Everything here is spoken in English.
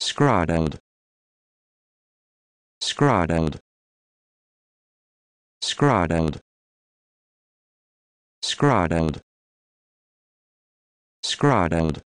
Scrawled. Scrawled. Scrawled. Scrawled. Scrawled.